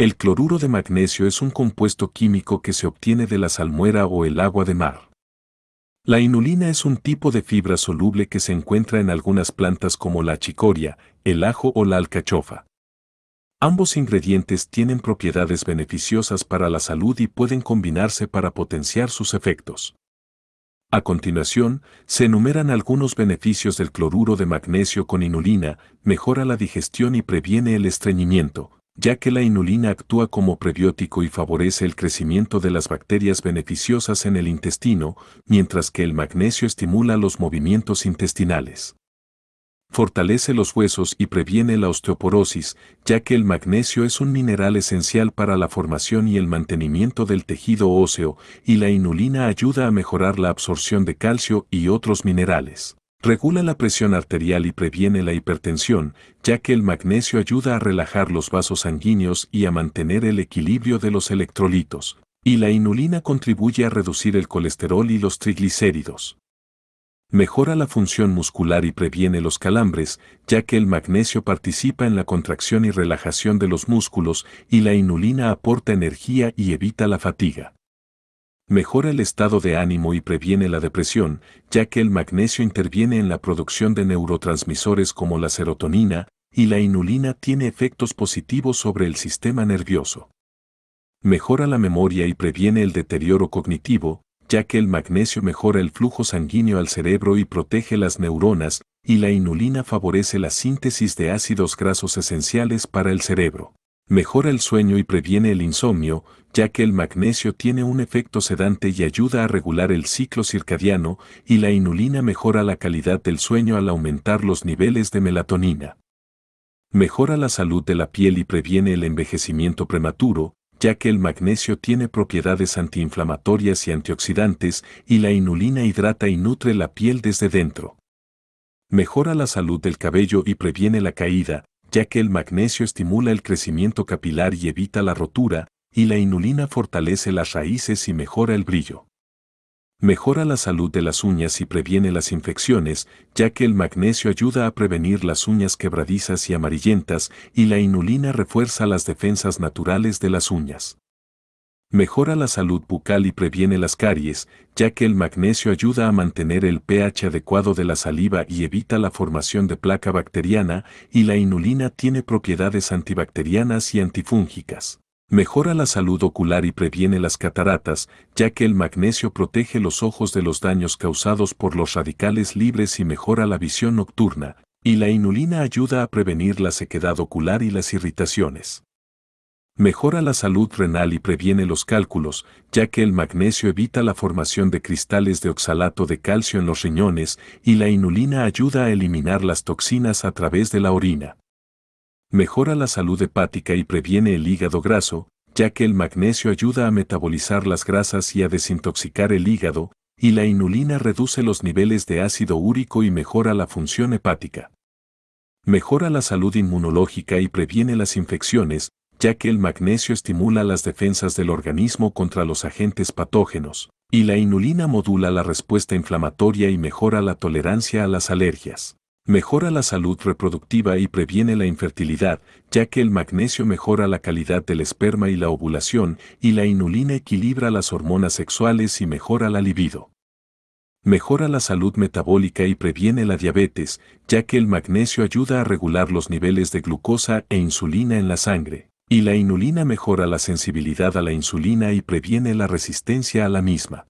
El cloruro de magnesio es un compuesto químico que se obtiene de la salmuera o el agua de mar. La inulina es un tipo de fibra soluble que se encuentra en algunas plantas como la chicoria, el ajo o la alcachofa. Ambos ingredientes tienen propiedades beneficiosas para la salud y pueden combinarse para potenciar sus efectos. A continuación, se enumeran algunos beneficios del cloruro de magnesio con inulina, mejora la digestión y previene el estreñimiento, ya que la inulina actúa como prebiótico y favorece el crecimiento de las bacterias beneficiosas en el intestino, mientras que el magnesio estimula los movimientos intestinales. Fortalece los huesos y previene la osteoporosis, ya que el magnesio es un mineral esencial para la formación y el mantenimiento del tejido óseo, y la inulina ayuda a mejorar la absorción de calcio y otros minerales. Regula la presión arterial y previene la hipertensión, ya que el magnesio ayuda a relajar los vasos sanguíneos y a mantener el equilibrio de los electrolitos, y la inulina contribuye a reducir el colesterol y los triglicéridos. Mejora la función muscular y previene los calambres, ya que el magnesio participa en la contracción y relajación de los músculos y la inulina aporta energía y evita la fatiga mejora el estado de ánimo y previene la depresión, ya que el magnesio interviene en la producción de neurotransmisores como la serotonina, y la inulina tiene efectos positivos sobre el sistema nervioso. Mejora la memoria y previene el deterioro cognitivo, ya que el magnesio mejora el flujo sanguíneo al cerebro y protege las neuronas, y la inulina favorece la síntesis de ácidos grasos esenciales para el cerebro. Mejora el sueño y previene el insomnio, ya que el magnesio tiene un efecto sedante y ayuda a regular el ciclo circadiano, y la inulina mejora la calidad del sueño al aumentar los niveles de melatonina. Mejora la salud de la piel y previene el envejecimiento prematuro, ya que el magnesio tiene propiedades antiinflamatorias y antioxidantes, y la inulina hidrata y nutre la piel desde dentro. Mejora la salud del cabello y previene la caída, ya que el magnesio estimula el crecimiento capilar y evita la rotura, y la inulina fortalece las raíces y mejora el brillo. Mejora la salud de las uñas y previene las infecciones, ya que el magnesio ayuda a prevenir las uñas quebradizas y amarillentas y la inulina refuerza las defensas naturales de las uñas. Mejora la salud bucal y previene las caries, ya que el magnesio ayuda a mantener el pH adecuado de la saliva y evita la formación de placa bacteriana, y la inulina tiene propiedades antibacterianas y antifúngicas. Mejora la salud ocular y previene las cataratas, ya que el magnesio protege los ojos de los daños causados por los radicales libres y mejora la visión nocturna, y la inulina ayuda a prevenir la sequedad ocular y las irritaciones mejora la salud renal y previene los cálculos, ya que el magnesio evita la formación de cristales de oxalato de calcio en los riñones y la inulina ayuda a eliminar las toxinas a través de la orina. Mejora la salud hepática y previene el hígado graso, ya que el magnesio ayuda a metabolizar las grasas y a desintoxicar el hígado, y la inulina reduce los niveles de ácido úrico y mejora la función hepática. Mejora la salud inmunológica y previene las infecciones, ya que el magnesio estimula las defensas del organismo contra los agentes patógenos, y la inulina modula la respuesta inflamatoria y mejora la tolerancia a las alergias. Mejora la salud reproductiva y previene la infertilidad, ya que el magnesio mejora la calidad del esperma y la ovulación, y la inulina equilibra las hormonas sexuales y mejora la libido. Mejora la salud metabólica y previene la diabetes, ya que el magnesio ayuda a regular los niveles de glucosa e insulina en la sangre y la inulina mejora la sensibilidad a la insulina y previene la resistencia a la misma.